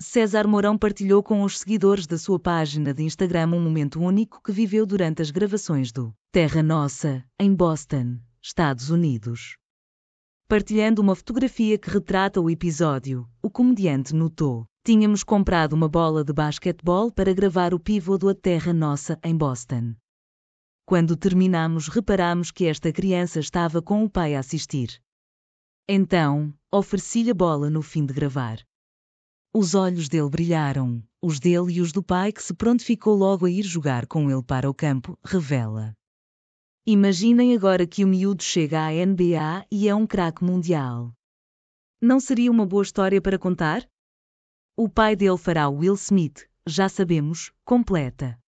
César Mourão partilhou com os seguidores da sua página de Instagram um momento único que viveu durante as gravações do Terra Nossa, em Boston, Estados Unidos. Partilhando uma fotografia que retrata o episódio, o comediante notou: Tínhamos comprado uma bola de basquetebol para gravar o pivô do A Terra Nossa em Boston. Quando terminamos, reparamos que esta criança estava com o pai a assistir. Então, ofereci-lhe a bola no fim de gravar. Os olhos dele brilharam, os dele e os do pai que se prontificou logo a ir jogar com ele para o campo, revela. Imaginem agora que o miúdo chega à NBA e é um craque mundial. Não seria uma boa história para contar? O pai dele fará Will Smith, já sabemos, completa.